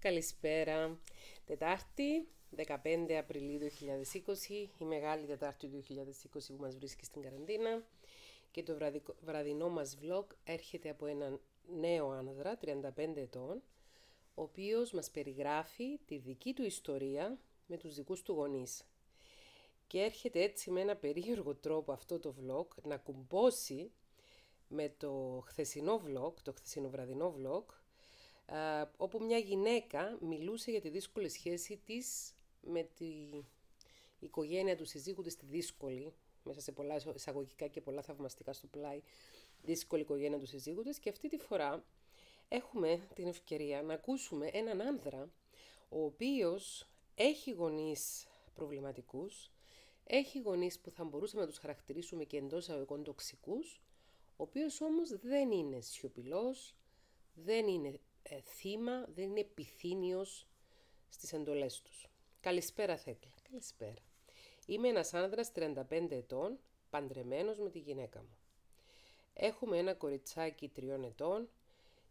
Καλησπέρα. Τετάρτη, 15 Απριλίου 2020, η μεγάλη Τετάρτη του 2020 που μας βρίσκει στην καραντίνα και το βραδινό μας vlog έρχεται από έναν νέο άνδρα, 35 ετών, ο οποίος μας περιγράφει τη δική του ιστορία με τους δικούς του γονείς. Και έρχεται έτσι με ένα περίεργο τρόπο αυτό το vlog να κουμπώσει με το χθεσινό vlog, το χθεσινοβραδινό vlog, ε, όπου μια γυναίκα μιλούσε για τη δύσκολη σχέση της με τη οικογένεια του συζύγου της, τη δύσκολη, μέσα σε πολλά εισαγωγικά και πολλά θαυμαστικά στο πλάι, δύσκολη οικογένεια του συζύγου της και αυτή τη φορά έχουμε την ευκαιρία να ακούσουμε έναν άνδρα ο οποίος έχει γονείς προβληματικούς, έχει γονείς που θα μπορούσαμε να τους χαρακτηρίσουμε και εντός αγωγικών τοξικούς, ο οποίος όμως δεν είναι σιωπηλός, δεν είναι ε, θύμα, δεν είναι επιθύνιο στις εντολές τους. Καλησπέρα Θέκλα. Καλησπέρα. Είμαι ένας άνδρας 35 ετών, παντρεμένος με τη γυναίκα μου. Έχουμε ένα κοριτσάκι τριών ετών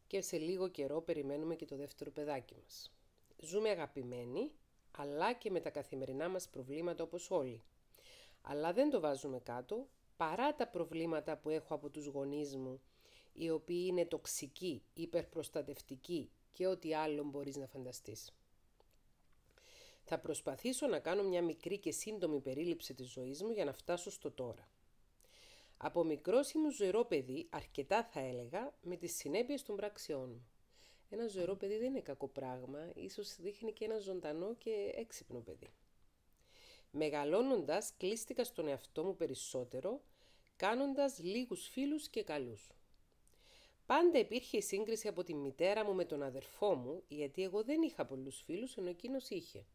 και σε λίγο καιρό περιμένουμε και το δεύτερο παιδάκι μας. Ζούμε αγαπημένοι, αλλά και με τα καθημερινά μας προβλήματα όπως όλοι. Αλλά δεν το βάζουμε κάτω, παρά τα προβλήματα που έχω από τους γονείς μου οι οποίοι είναι τοξικοί, υπερπροστατευτικοί και ό,τι άλλο μπορείς να φανταστείς. Θα προσπαθήσω να κάνω μια μικρή και σύντομη περίληψη της ζωής μου για να φτάσω στο τώρα. Από μικρός ήμουν ζωηρό παιδί, αρκετά θα έλεγα, με τις συνέπειες των πραξιών μου. Ένα ζωηρό παιδί δεν είναι κακό πράγμα, ίσως δείχνει και ένα ζωντανό και έξυπνο παιδί. Μεγαλώνοντας, κλείστηκα στον εαυτό μου περισσότερο, κάνοντας λίγους φίλους και καλούς. Πάντα υπήρχε η σύγκριση από τη μητέρα μου με τον αδερφό μου, γιατί εγώ δεν είχα πολλούς φίλους, ενώ εκείνος είχε.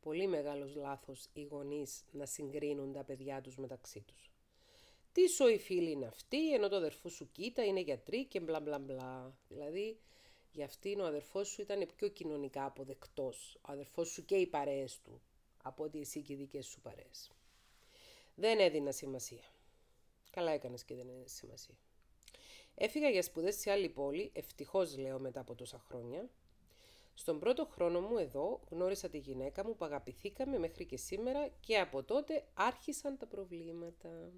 Πολύ μεγάλος λάθος οι γονείς να συγκρίνουν τα παιδιά τους μεταξύ τους. Τι σοϊ φίλοι είναι αυτοί, ενώ το αδερφό σου κοίτα είναι γιατροί και μπλα μπλα μπλα. Δηλαδή, για αυτήν ο αδερφός σου ήταν πιο κοινωνικά αποδεκτός. Ο αδερφός σου και οι παρέες του, από ότι εσύ και οι δικές σου παρέες. Δεν έδινα σημασία. Καλά έκανες και δεν έδινες σημασία. Έφυγα για σπουδές σε άλλη πόλη, ευτυχώς λέω μετά από τόσα χρόνια. Στον πρώτο χρόνο μου εδώ γνώρισα τη γυναίκα μου που αγαπηθήκαμε μέχρι και σήμερα και από τότε άρχισαν τα προβλήματα.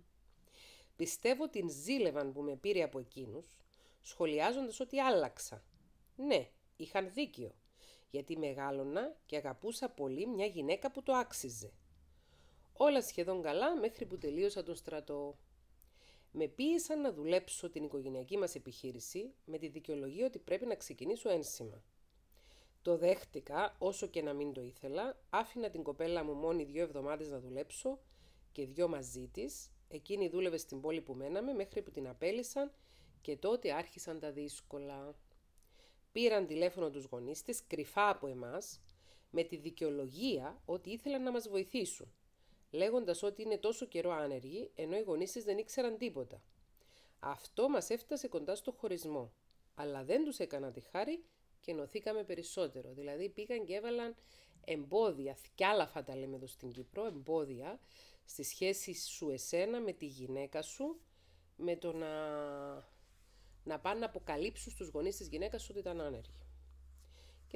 Πιστεύω την ζήλευαν που με πήρε από εκείνους, σχολιάζοντας ότι άλλαξα. Ναι, είχαν δίκιο, γιατί μεγάλωνα και αγαπούσα πολύ μια γυναίκα που το άξιζε. Όλα σχεδόν καλά μέχρι που τελείωσα τον στρατό με πίεσαν να δουλέψω την οικογενειακή μας επιχείρηση με τη δικαιολογία ότι πρέπει να ξεκινήσω ένσημα. Το δέχτηκα, όσο και να μην το ήθελα, άφηνα την κοπέλα μου μόνη δύο εβδομάδες να δουλέψω και δύο μαζί της. Εκείνη δούλευε στην πόλη που μέναμε μέχρι που την απέλησαν και τότε άρχισαν τα δύσκολα. Πήραν τηλέφωνο τους γονείς της κρυφά από εμάς με τη δικαιολογία ότι ήθελαν να μας βοηθήσουν λέγοντας ότι είναι τόσο καιρό άνεργοι, ενώ οι γονείς της δεν ήξεραν τίποτα. Αυτό μας έφτασε κοντά στο χωρισμό. Αλλά δεν τους έκανα τη χάρη και νοθήκαμε περισσότερο. Δηλαδή πήγαν και έβαλαν εμπόδια, θκιάλαφα τα λέμε εδώ στην Κύπρο, εμπόδια στη σχέση σου εσένα με τη γυναίκα σου, με το να, να πάνε να αποκαλύψουν στους γονείς της γυναίκας σου ότι ήταν άνεργοι.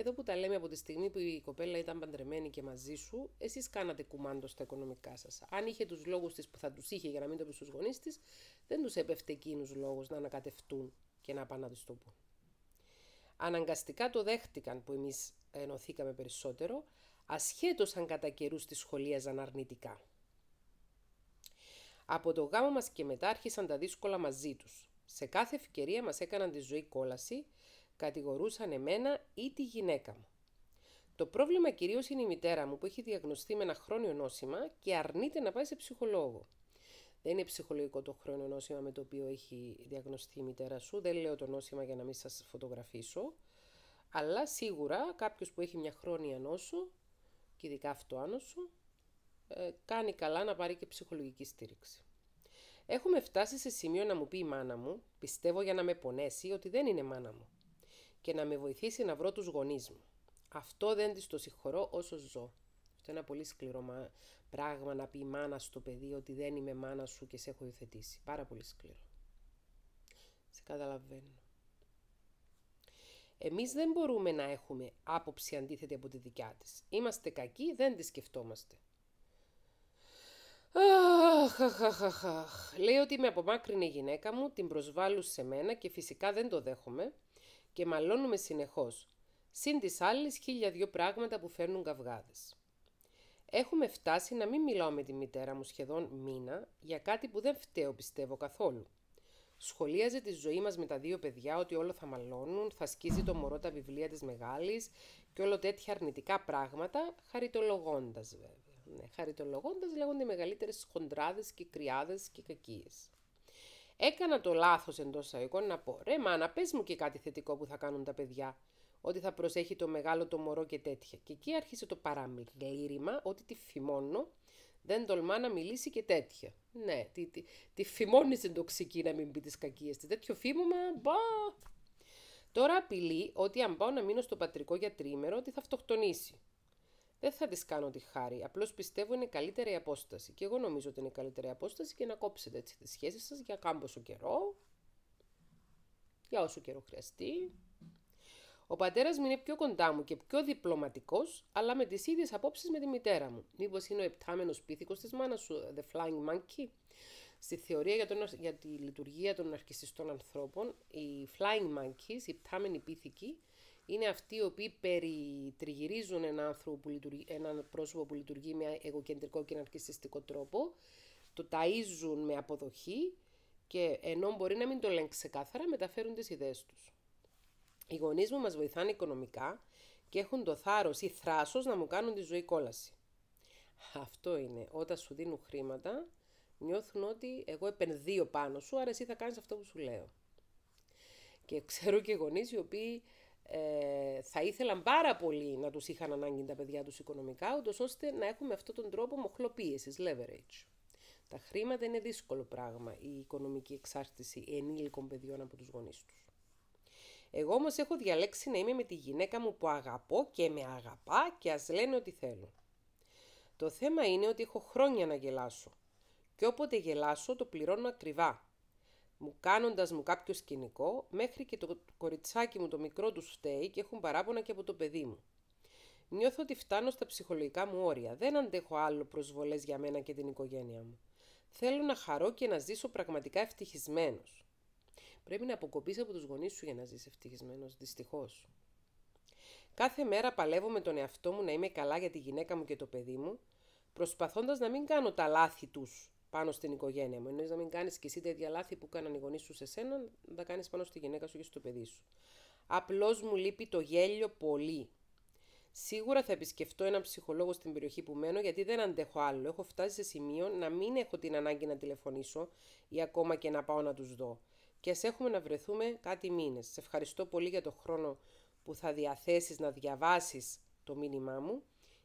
Και εδώ που τα λέμε από τη στιγμή που η κοπέλα ήταν παντρεμένη και μαζί σου, εσείς κάνατε κουμάντο στα οικονομικά σας. Αν είχε τους λόγους της που θα τους είχε για να μην το πεις στους γονείς της, δεν τους έπεφτε εκείνους λόγους να ανακατευτούν και να πάνε να το πούν. Αναγκαστικά το δέχτηκαν που εμείς ενωθήκαμε περισσότερο, ασχέτως αν κατά καιρούς τη σχολίαζαν αρνητικά. Από το γάμο μας και μετά άρχισαν τα δύσκολα μαζί τους. Σε κάθε ευκαιρία μας έκαναν τη ζωή κόλαση Κατηγορούσαν εμένα ή τη γυναίκα μου. Το πρόβλημα κυρίως είναι η μητέρα μου που έχει διαγνωστεί με ένα χρόνιο νόσημα και αρνείται να πάει σε ψυχολόγο. Δεν είναι ψυχολογικό το χρόνιο νόσημα με το οποίο έχει διαγνωστεί η μητέρα σου. Δεν λέω το νόσημα για να μην σας φωτογραφίσω. Αλλά σίγουρα κάποιος που έχει μια χρόνια νόσο και ειδικά αυτό άνοσο, ε, κάνει καλά να πάρει και ψυχολογική στήριξη. Έχουμε φτάσει σε σημείο να μου πει η μάνα μου, πιστεύω για να με πονέσει, ότι δεν είναι μάνα μου και να με βοηθήσει να βρω τους γονείς μου. Αυτό δεν της το συγχωρώ όσο ζω. Αυτό είναι ένα πολύ σκληρό πράγμα να πει η μάνα στο παιδί ότι δεν είμαι μάνα σου και σε έχω υιοθετήσει. Πάρα πολύ σκληρό. Σε καταλαβαίνω. Εμείς δεν μπορούμε να έχουμε άποψη αντίθετη από τη δικιά της. Είμαστε κακοί, δεν τη σκεφτόμαστε. Αχ, Λέει ότι με απομάκρυνε η γυναίκα μου, την προσβάλλουν σε μένα και φυσικά δεν το δέχομαι και μαλώνουμε συνεχώς, συν τις άλλες χίλια δυο πράγματα που φέρνουν καυγάδες. Έχουμε φτάσει να μην μιλάω με τη μητέρα μου σχεδόν μήνα για κάτι που δεν φταίω πιστεύω καθόλου. Σχολίαζε τη ζωή μας με τα δύο παιδιά ότι όλο θα μαλώνουν, θα σκίζει το μωρό τα βιβλία της μεγάλης και όλο τέτοια αρνητικά πράγματα, χαριτολογώντας βέβαια. Ναι, χαριτολογώντας λέγονται οι μεγαλύτερες χοντράδες και κρυάδες και κακίες. Έκανα το λάθος εντός εισαγωγικών να πω «Ρε μάνα, πες μου και κάτι θετικό που θα κάνουν τα παιδιά» ότι θα προσέχει το μεγάλο το μωρό και τέτοια. Και εκεί άρχισε το παραμιλήριμα ότι τη φημώνω, δεν τολμά να μιλήσει και τέτοια. Ναι, τη, τη, τη φημώνεις την τοξική να μην πει τις κακίες. της. Τέτοιο φήμωμα, Τώρα απειλεί ότι αν πάω να μείνω στο πατρικό για τρίμερο, ότι θα αυτοκτονήσει. Δεν θα της κάνω τη χάρη. Απλώς πιστεύω είναι καλύτερη απόσταση. Και εγώ νομίζω ότι είναι καλύτερη απόσταση και να κόψετε έτσι τις σχέσεις σας για κάμποσο καιρό. Για όσο καιρό χρειαστεί. Ο πατέρας μου είναι πιο κοντά μου και πιο διπλωματικός, αλλά με τις ίδιες απόψεις με τη μητέρα μου. Μήπως είναι ο επτάμενος πίθηκος της μάνας σου, The Flying Monkey. Στη θεωρία για, τον, για τη λειτουργία των αρχισιστών ανθρώπων, οι Flying Monkeys, οι επτάμενοι πίθηκοι, είναι αυτοί οι οποίοι περιτριγυρίζουν ένα, άνθρωπο που λειτουργεί, πρόσωπο που λειτουργεί με εγωκεντρικό και ναρκιστικό τρόπο, το ταΐζουν με αποδοχή και ενώ μπορεί να μην το λένε ξεκάθαρα, μεταφέρουν τις ιδέες τους. Οι γονείς μου μας βοηθάνε οικονομικά και έχουν το θάρρος ή θράσος να μου κάνουν τη ζωή κόλαση. Αυτό είναι. Όταν σου δίνουν χρήματα, νιώθουν ότι εγώ επενδύω πάνω σου, άρα εσύ θα κάνεις αυτό που σου λέω. Και ξέρω και γονείς οι οποίοι ε, θα ήθελαν πάρα πολύ να τους είχαν ανάγκη τα παιδιά τους οικονομικά, ούτως ώστε να έχουμε αυτόν τον τρόπο μοχλοποίησης, leverage. Τα χρήματα είναι δύσκολο πράγμα, η οικονομική εξάρτηση ενήλικων παιδιών από τους γονείς τους. Εγώ όμως έχω διαλέξει να είμαι με τη γυναίκα μου που αγαπώ και με αγαπά και ας λένε ό,τι θέλω. Το θέμα είναι ότι έχω χρόνια να γελάσω. Και όποτε γελάσω το πληρώνω ακριβά μου κάνοντας μου κάποιο σκηνικό, μέχρι και το κοριτσάκι μου το μικρό του φταίει και έχουν παράπονα και από το παιδί μου. Νιώθω ότι φτάνω στα ψυχολογικά μου όρια. Δεν αντέχω άλλο προσβολές για μένα και την οικογένεια μου. Θέλω να χαρώ και να ζήσω πραγματικά ευτυχισμένος. Πρέπει να αποκοπείς από τους γονείς σου για να ζεις ευτυχισμένος, δυστυχώς. Κάθε μέρα παλεύω με τον εαυτό μου να είμαι καλά για τη γυναίκα μου και το παιδί μου, προσπαθώντας να μην κάνω τα λάθη τους πάνω στην οικογένεια μου. Ενώ να μην κάνεις και εσύ τέτοια λάθη που έκαναν οι γονείς σου σε σένα, να τα κάνεις πάνω στη γυναίκα σου και στο παιδί σου. Απλώς μου λείπει το γέλιο πολύ. Σίγουρα θα επισκεφτώ έναν ψυχολόγο στην περιοχή που μένω γιατί δεν αντέχω άλλο. Έχω φτάσει σε σημείο να μην έχω την ανάγκη να τηλεφωνήσω ή ακόμα και να πάω να τους δω. Και ας έχουμε να βρεθούμε κάτι μήνες. Σε ευχαριστώ πολύ για το χρόνο που θα διαθέσεις να διαβάσεις το μήνυμά μου.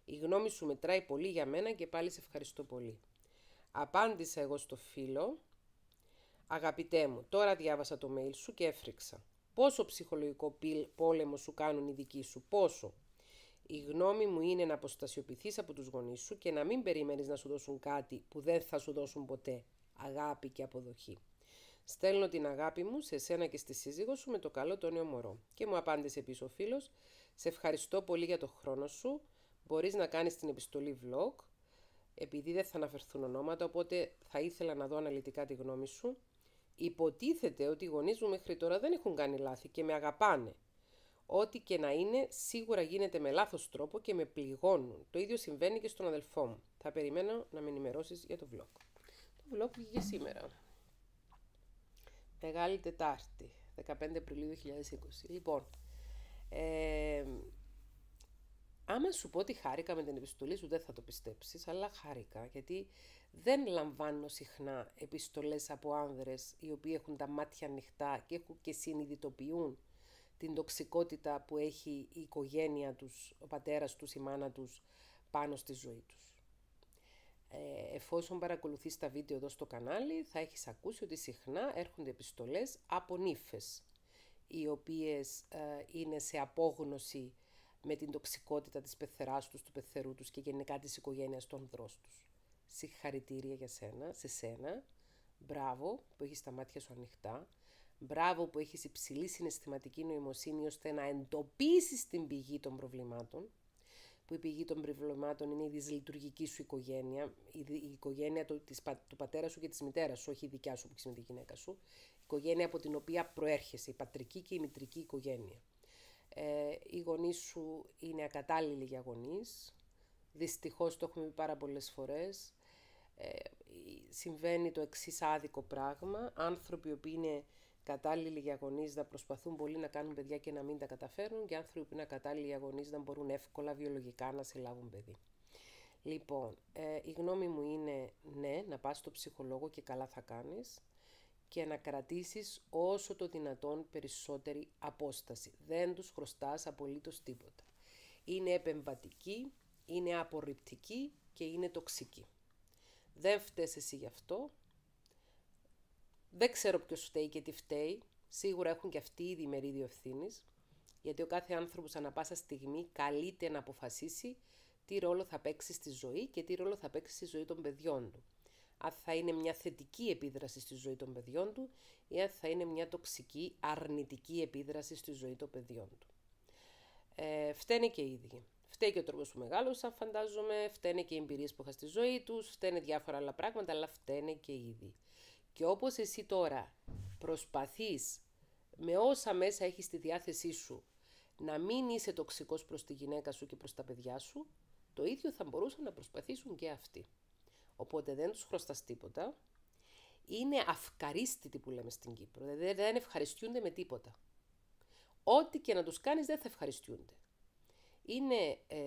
Η γνώμη σου μετράει πολύ για μένα και πάλι σε ευχαριστώ πολύ. Απάντησα εγώ στο φίλο «Αγαπητέ μου, τώρα διάβασα το mail σου και έφρυξα. Πόσο ψυχολογικό πόλεμο σου κάνουν οι δικοί σου, πόσο. Η γνώμη μου είναι να αποστασιοποιηθείς από τους γονείς σου και να μην περιμένεις να σου δώσουν κάτι που δεν θα σου δώσουν ποτέ. Αγάπη και αποδοχή. Στέλνω την αγάπη μου σε σένα και στη σύζυγό σου με το καλό Τόνιο μωρό. Και μου απάντησε επίσης ο φίλος. σε ευχαριστώ πολύ για το χρόνο σου, Μπορείς να κάνεις την επιστολή vlog, επειδή δεν θα αναφερθούν ονόματα, οπότε θα ήθελα να δω αναλυτικά τη γνώμη σου. Υποτίθεται ότι οι γονείς μου μέχρι τώρα δεν έχουν κάνει λάθη και με αγαπάνε. Ό,τι και να είναι, σίγουρα γίνεται με λάθος τρόπο και με πληγώνουν. Το ίδιο συμβαίνει και στον αδελφό μου. Θα περιμένω να με ενημερώσεις για το vlog. Το vlog βγήκε σήμερα. Μεγάλη Τετάρτη, 15 Απριλίου 2020. Λοιπόν, ε, Άμα σου πω ότι χάρηκα με την επιστολή σου, δεν θα το πιστέψεις, αλλά χάρηκα, γιατί δεν λαμβάνω συχνά επιστολές από άνδρες οι οποίοι έχουν τα μάτια ανοιχτά και, έχουν και συνειδητοποιούν την τοξικότητα που έχει η οικογένεια τους, ο πατέρας τους, η μάνα τους πάνω στη ζωή τους. Ε, εφόσον παρακολουθείς τα βίντεο εδώ στο κανάλι, θα έχεις ακούσει ότι συχνά έρχονται επιστολές από νύφες, οι οποίες ε, είναι σε απόγνωση με την τοξικότητα της πεθεράς τους, του πεθερού τους και γενικά της οικογένειας των ανδρός τους. Συγχαρητήρια για σένα, σε σένα. Μπράβο που έχεις τα μάτια σου ανοιχτά. Μπράβο που έχεις υψηλή συναισθηματική νοημοσύνη ώστε να εντοπίσεις την πηγή των προβλημάτων που η πηγή των προβλημάτων είναι η δυσλειτουργική σου οικογένεια, η οικογένεια του, του πατέρα σου και της μητέρας σου, όχι η δικιά σου που είναι τη γυναίκα σου, η οικογένεια από την οποία προέρχεσαι, η πατρική και η μητρική οικογένεια ε, οι γονείς σου είναι ακατάλληλοι για γονείς. Δυστυχώς, το έχουμε πει πάρα πολλές φορές. Ε, συμβαίνει το εξής άδικο πράγμα. Άνθρωποι που είναι κατάλληλοι για γονείς να προσπαθούν πολύ να κάνουν παιδιά και να μην τα καταφέρουν και άνθρωποι που είναι κατάλληλοι για γονείς να μπορούν εύκολα βιολογικά να σε παιδί. Λοιπόν, ε, η γνώμη μου είναι ναι, να πας στο ψυχολόγο και καλά θα κάνεις και να κρατήσεις όσο το δυνατόν περισσότερη απόσταση. Δεν τους χρωστάς απολύτως τίποτα. Είναι επεμβατική, είναι απορριπτική και είναι τοξική. Δεν φταίσαι εσύ γι' αυτό. Δεν ξέρω ποιος φταίει και τι φταίει. Σίγουρα έχουν και αυτοί ήδη μερίδιο ευθύνης, γιατί ο κάθε άνθρωπος ανα πάσα στιγμή καλείται να αποφασίσει τι ρόλο θα παίξει στη ζωή και τι ρόλο θα παίξει στη ζωή των παιδιών του αν θα είναι μια θετική επίδραση στη ζωή των παιδιών του ή αν θα είναι μια τοξική αρνητική επίδραση στη ζωή των παιδιών του. Ε, φταίνε και οι ίδιοι. Φταίει και ο τρόπος που μεγάλωσαν, φαντάζομαι, φταίνε και οι εμπειρίες που είχα στη ζωή τους, φταίνε διάφορα άλλα πράγματα, αλλά φταίνε και οι ίδιοι. Και όπως εσύ τώρα προσπαθείς με όσα μέσα έχεις στη διάθεσή σου να μην είσαι τοξικός προς τη γυναίκα σου και προς τα παιδιά σου, το ίδιο θα μπορούσαν να προσπαθήσουν και αυτοί οπότε δεν τους χρωστάς τίποτα. Είναι αυκαρίστητοι που λέμε στην Κύπρο, δηλαδή δεν ευχαριστούνται με τίποτα. Ό,τι και να τους κάνεις δεν θα ευχαριστούνται. Είναι ε,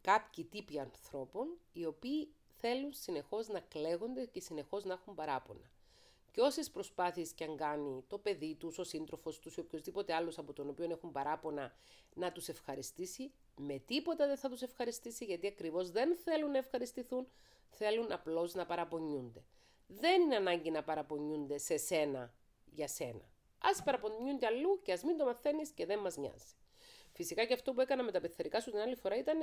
κάποιοι τύποι ανθρώπων οι οποίοι θέλουν συνεχώς να κλαίγονται και συνεχώς να έχουν παράπονα. Και όσες προσπάθειες και αν κάνει το παιδί τους, ο σύντροφος τους ή οποιοδήποτε άλλος από τον οποίο έχουν παράπονα να τους ευχαριστήσει, με τίποτα δεν θα τους ευχαριστήσει γιατί ακριβώς δεν θέλουν να ευχαριστηθούν, Θέλουν απλώς να παραπονιούνται. Δεν είναι ανάγκη να παραπονιούνται σε σένα για σένα. Ας παραπονιούνται αλλού και ας μην το μαθαίνεις και δεν μας νοιάζει. Φυσικά και αυτό που έκανα με τα πεθερικά σου την άλλη φορά ήταν,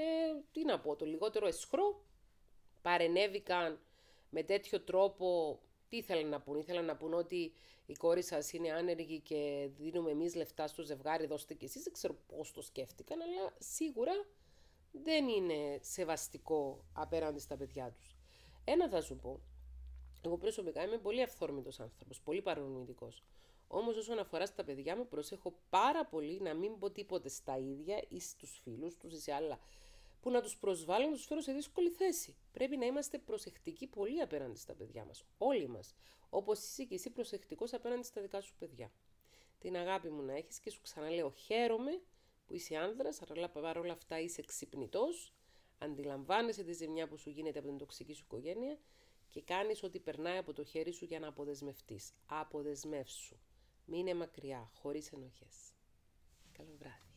τι να πω, το λιγότερο εσχρό. Παρενέβηκαν με τέτοιο τρόπο. Τι ήθελαν να πούν, ήθελαν να πούν ότι η κόρη σας είναι άνεργη και δίνουμε εμείς λεφτά στο ζευγάρι, δώστε και εσείς. Δεν ξέρω πώς το σκέφτηκαν, αλλά σίγουρα δεν είναι σεβαστικό απέναντι στα παιδιά τους. Ένα θα σου πω. Εγώ προσωπικά είμαι πολύ αυθόρμητος άνθρωπος, πολύ παρονοητικός. Όμως, όσον αφορά στα παιδιά μου, προσέχω πάρα πολύ να μην πω τίποτε στα ίδια ή στους φίλους τους ή σε άλλα που να τους προσβάλλω, να τους φέρω σε δύσκολη θέση. Πρέπει να είμαστε προσεκτικοί πολύ απέναντι στα παιδιά μας. Όλοι μας. Όπως είσαι και εσύ προσεκτικός απέναντι στα δικά σου παιδιά. Την αγάπη μου να έχεις και σου ξαναλέω χαίρομαι που είσαι άνδρας, αλλά παρόλα αυτά είσαι ξυπνητός Αντιλαμβάνεσαι τη ζημιά που σου γίνεται από την τοξική σου οικογένεια και κάνεις ό,τι περνάει από το χέρι σου για να αποδεσμευτείς. Αποδεσμεύσου. Μείνε μακριά, χωρίς ενοχές. Καλό βράδυ.